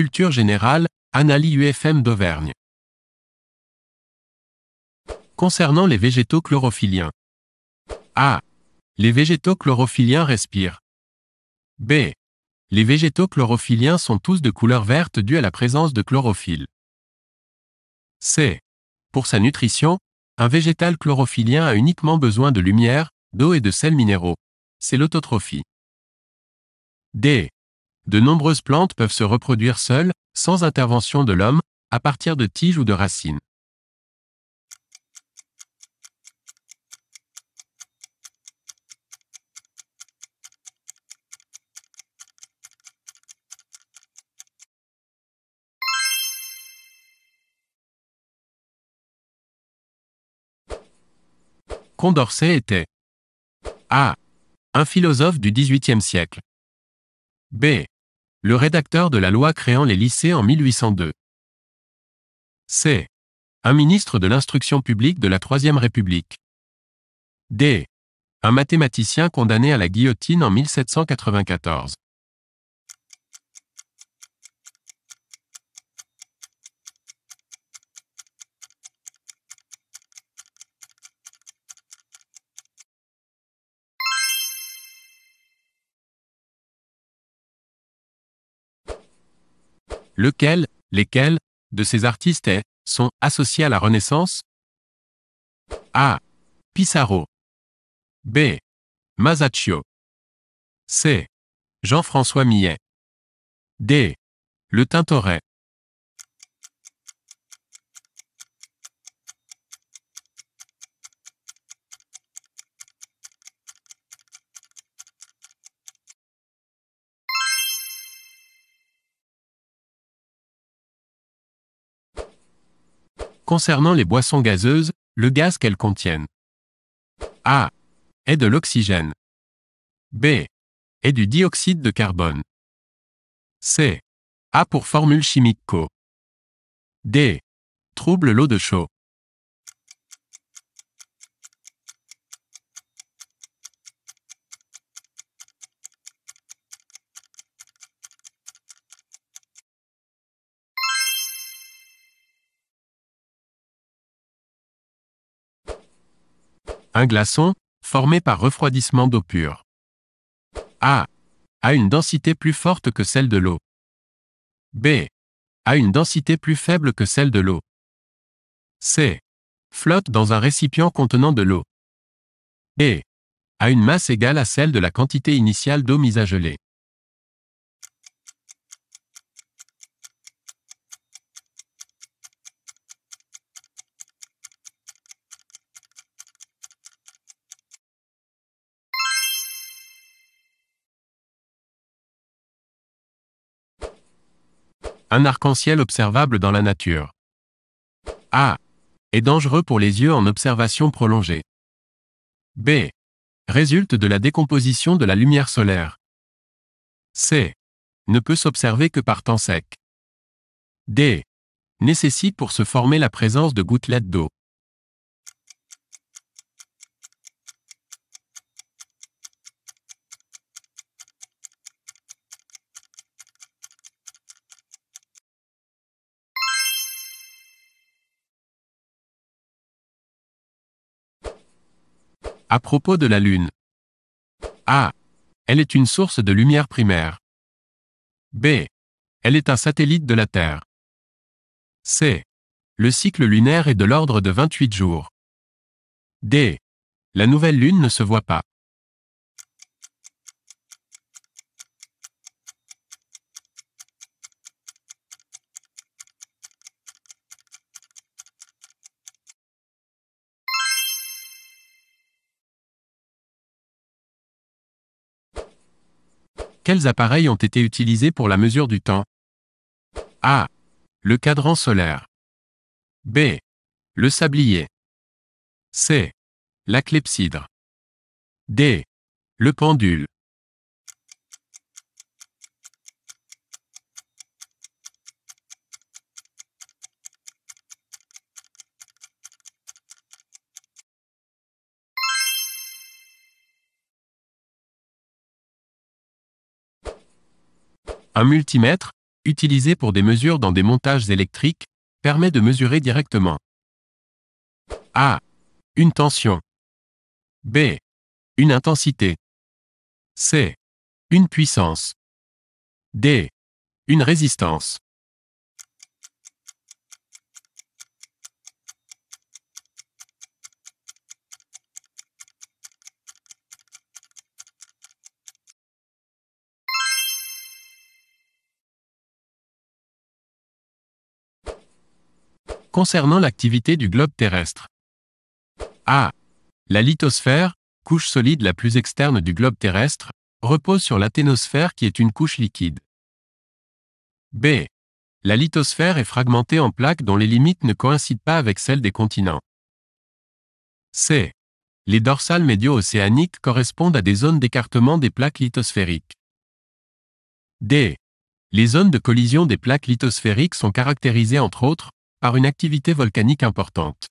Culture générale, analyse UFM d'Auvergne. Concernant les végétaux chlorophylliens. A. Les végétaux chlorophylliens respirent. B. Les végétaux chlorophylliens sont tous de couleur verte due à la présence de chlorophylle. C. Pour sa nutrition, un végétal chlorophyllien a uniquement besoin de lumière, d'eau et de sels minéraux. C'est l'autotrophie. D. De nombreuses plantes peuvent se reproduire seules, sans intervention de l'homme, à partir de tiges ou de racines. Condorcet était A. Un philosophe du XVIIIe siècle. B le rédacteur de la loi créant les lycées en 1802. C. Un ministre de l'instruction publique de la Troisième République. D. Un mathématicien condamné à la guillotine en 1794. lequel, lesquels, de ces artistes est, sont associés à la Renaissance A. Pissarro B. Masaccio C. Jean-François Millet D. Le Tintoret concernant les boissons gazeuses, le gaz qu'elles contiennent. A. Est de l'oxygène. B. Est du dioxyde de carbone. C. A pour formule chimique CO. D. Trouble l'eau de chaud. Un glaçon, formé par refroidissement d'eau pure. A. A une densité plus forte que celle de l'eau. B. A une densité plus faible que celle de l'eau. C. Flotte dans un récipient contenant de l'eau. et A une masse égale à celle de la quantité initiale d'eau mise à geler. un arc-en-ciel observable dans la nature. A. Ah Est dangereux pour les yeux en observation prolongée. B. Résulte de la décomposition de la lumière solaire. C. Ne peut s'observer que par temps sec. D. Nécessite pour se former la présence de gouttelettes d'eau. À propos de la Lune. A. Elle est une source de lumière primaire. B. Elle est un satellite de la Terre. C. Le cycle lunaire est de l'ordre de 28 jours. D. La nouvelle Lune ne se voit pas. Quels appareils ont été utilisés pour la mesure du temps A. Le cadran solaire. B. Le sablier. C. La clepsydre. D. Le pendule. Un multimètre, utilisé pour des mesures dans des montages électriques, permet de mesurer directement A. Une tension. B. Une intensité. C. Une puissance. D. Une résistance. concernant l'activité du globe terrestre. A. La lithosphère, couche solide la plus externe du globe terrestre, repose sur l'athénosphère qui est une couche liquide. B. La lithosphère est fragmentée en plaques dont les limites ne coïncident pas avec celles des continents. C. Les dorsales médio-océaniques correspondent à des zones d'écartement des plaques lithosphériques. D. Les zones de collision des plaques lithosphériques sont caractérisées entre autres par une activité volcanique importante.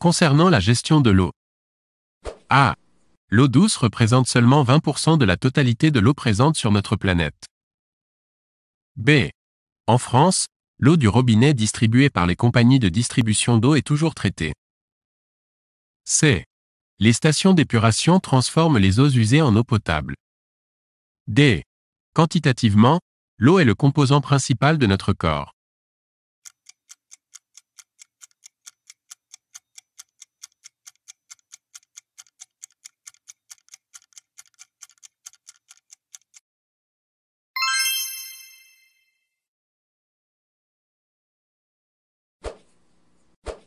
Concernant la gestion de l'eau. A. L'eau douce représente seulement 20% de la totalité de l'eau présente sur notre planète. B. En France, l'eau du robinet distribuée par les compagnies de distribution d'eau est toujours traitée. C. Les stations d'épuration transforment les eaux usées en eau potable. D. Quantitativement, l'eau est le composant principal de notre corps.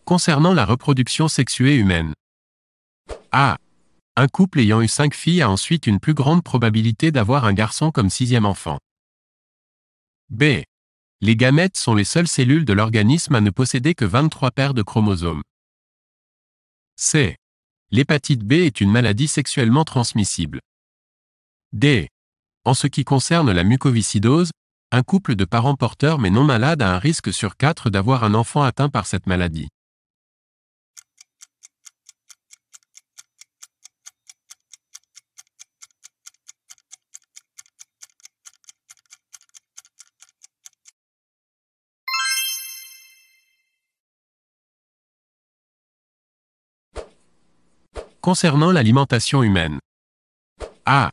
concernant la reproduction sexuée humaine. A. Un couple ayant eu cinq filles a ensuite une plus grande probabilité d'avoir un garçon comme sixième enfant. B. Les gamètes sont les seules cellules de l'organisme à ne posséder que 23 paires de chromosomes. C. L'hépatite B est une maladie sexuellement transmissible. D. En ce qui concerne la mucoviscidose, un couple de parents porteurs mais non malades a un risque sur quatre d'avoir un enfant atteint par cette maladie. Concernant l'alimentation humaine. A.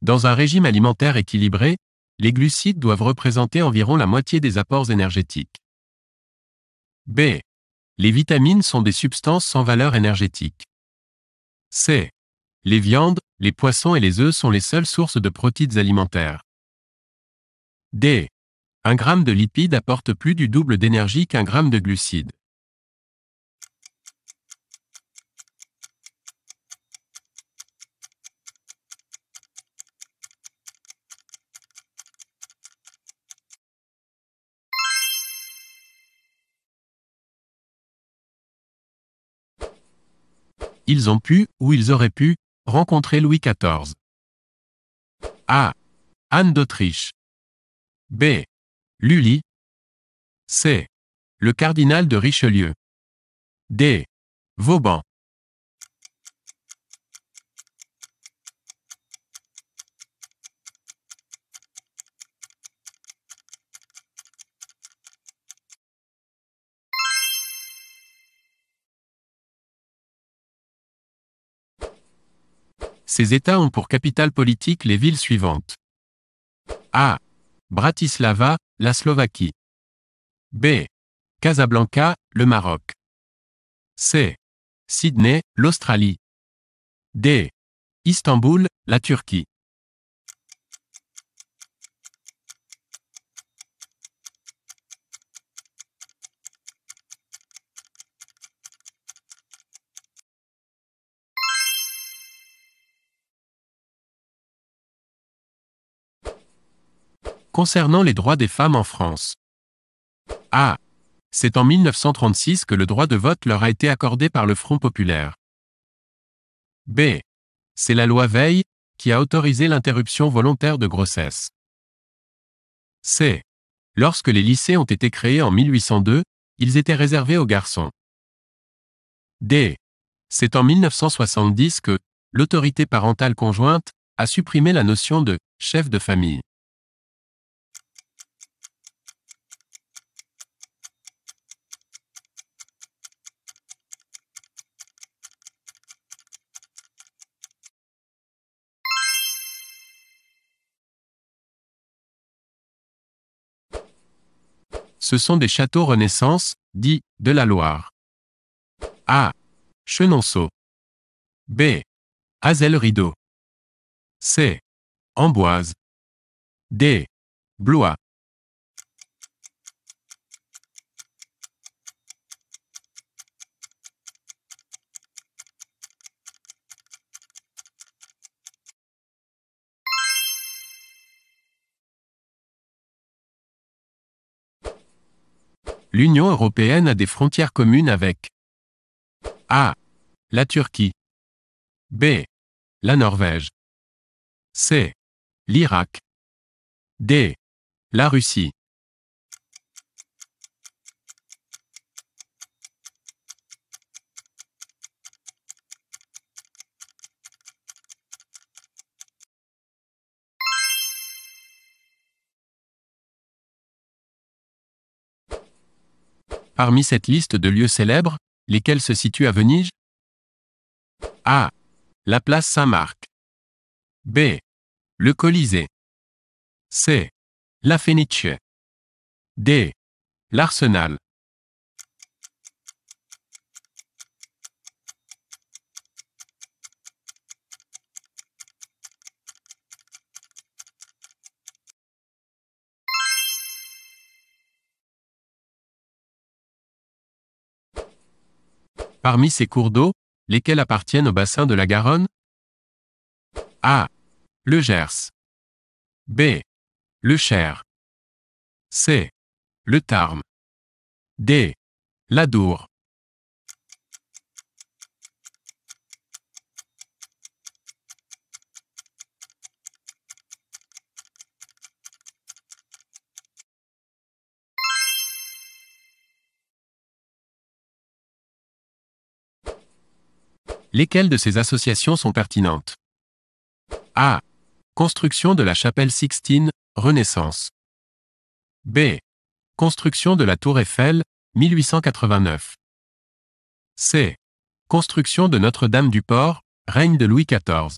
Dans un régime alimentaire équilibré, les glucides doivent représenter environ la moitié des apports énergétiques. B. Les vitamines sont des substances sans valeur énergétique. C. Les viandes, les poissons et les œufs sont les seules sources de protides alimentaires. D. Un gramme de lipides apporte plus du double d'énergie qu'un gramme de glucides. ils ont pu, ou ils auraient pu, rencontrer Louis XIV. A. Anne d'Autriche. B. Lully. C. Le cardinal de Richelieu. D. Vauban. Ces États ont pour capitale politique les villes suivantes. A. Bratislava, la Slovaquie. B. Casablanca, le Maroc. C. Sydney, l'Australie. D. Istanbul, la Turquie. Concernant les droits des femmes en France. A. Ah. C'est en 1936 que le droit de vote leur a été accordé par le Front populaire. B. C'est la loi Veil, qui a autorisé l'interruption volontaire de grossesse. C. Lorsque les lycées ont été créés en 1802, ils étaient réservés aux garçons. D. C'est en 1970 que l'autorité parentale conjointe a supprimé la notion de chef de famille. Ce sont des châteaux Renaissance, dit de la Loire. A. Chenonceau. B. Azel Rideau. C. Amboise. D. Blois. l'Union européenne a des frontières communes avec A. La Turquie. B. La Norvège. C. L'Irak. D. La Russie. Parmi cette liste de lieux célèbres, lesquels se situent à Venise A. La place Saint-Marc. B. Le Colisée. C. La Fenice. D. L'Arsenal. Parmi ces cours d'eau, lesquels appartiennent au bassin de la Garonne A. Le Gers. B. Le Cher. C. Le Tarn. D. L'Adour. Lesquelles de ces associations sont pertinentes A. Construction de la chapelle Sixtine, Renaissance. B. Construction de la tour Eiffel, 1889. C. Construction de Notre-Dame du Port, règne de Louis XIV.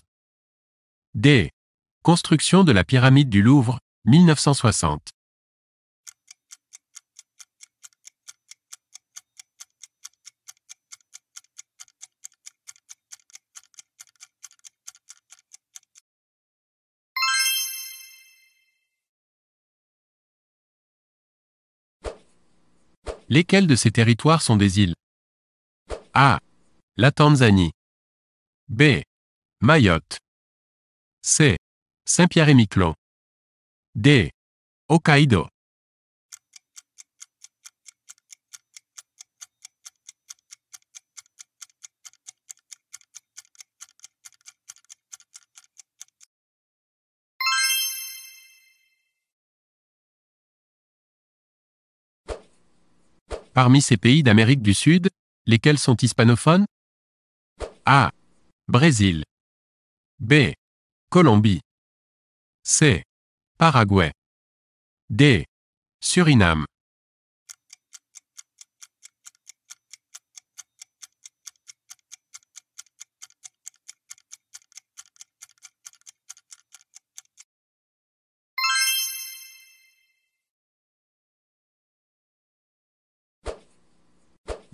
D. Construction de la pyramide du Louvre, 1960. Lesquels de ces territoires sont des îles A. La Tanzanie. B. Mayotte. C. Saint-Pierre-et-Miquelon. D. Hokkaido. Parmi ces pays d'Amérique du Sud, lesquels sont hispanophones A. Brésil. B. Colombie. C. Paraguay. D. Suriname.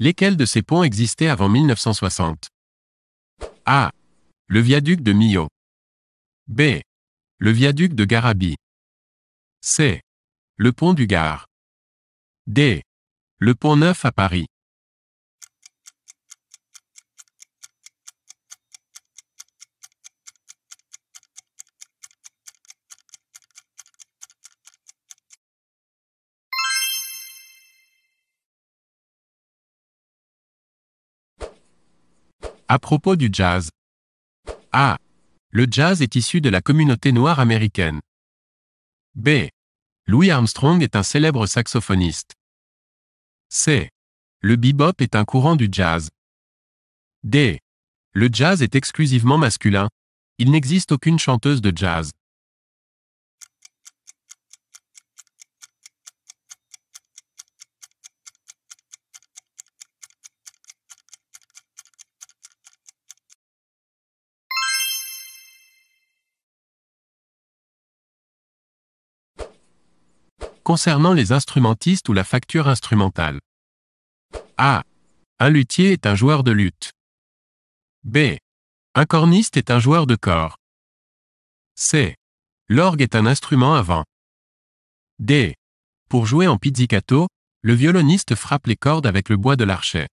Lesquels de ces ponts existaient avant 1960 A. Le viaduc de Millau. B. Le viaduc de Garabi. C. Le pont du Gard. D. Le pont Neuf à Paris. À propos du jazz. A. Le jazz est issu de la communauté noire américaine. B. Louis Armstrong est un célèbre saxophoniste. C. Le bebop est un courant du jazz. D. Le jazz est exclusivement masculin. Il n'existe aucune chanteuse de jazz. concernant les instrumentistes ou la facture instrumentale. A. Un luthier est un joueur de lutte. B. Un corniste est un joueur de corps. C. L'orgue est un instrument à vent. D. Pour jouer en pizzicato, le violoniste frappe les cordes avec le bois de l'archet.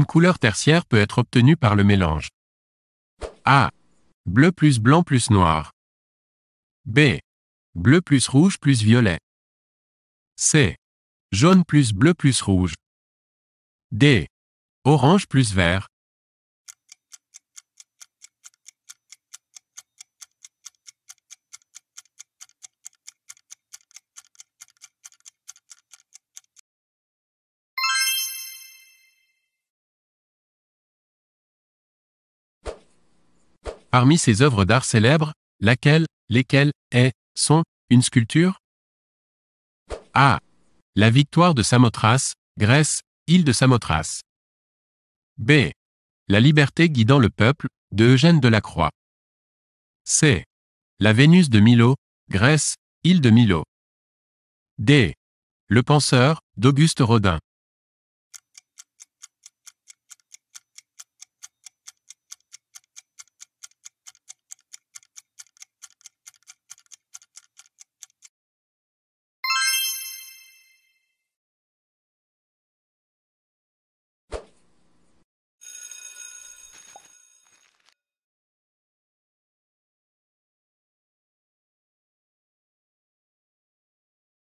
Une couleur tertiaire peut être obtenue par le mélange A. Bleu plus blanc plus noir. B. Bleu plus rouge plus violet. C. Jaune plus bleu plus rouge. D. Orange plus vert. Parmi ses œuvres d'art célèbres, laquelle, lesquelles, est, sont, une sculpture A. La victoire de Samothrace, Grèce, île de Samothrace. B. La liberté guidant le peuple, de Eugène Delacroix. C. La Vénus de Milo, Grèce, île de Milo. D. Le penseur, d'Auguste Rodin.